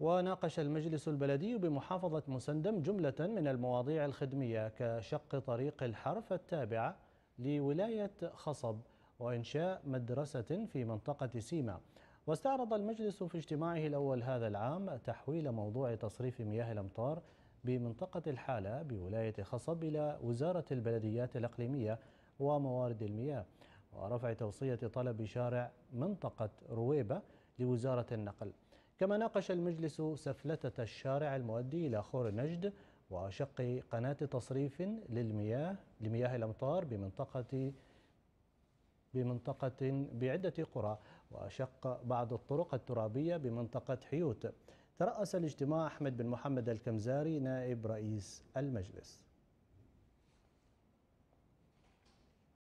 وناقش المجلس البلدي بمحافظة مسندم جملة من المواضيع الخدمية كشق طريق الحرف التابعة لولاية خصب وإنشاء مدرسة في منطقة سيما واستعرض المجلس في اجتماعه الأول هذا العام تحويل موضوع تصريف مياه الأمطار بمنطقة الحالة بولاية خصب إلى وزارة البلديات الأقليمية وموارد المياه ورفع توصية طلب شارع منطقة رويبة لوزارة النقل كما ناقش المجلس سفلتة الشارع المؤدي إلى خور نجد وشق قناة تصريف للمياه لمياه الأمطار بمنطقة بمنطقة بعدة قرى وشق بعض الطرق الترابية بمنطقة حيوت ترأس الاجتماع أحمد بن محمد الكمزاري نائب رئيس المجلس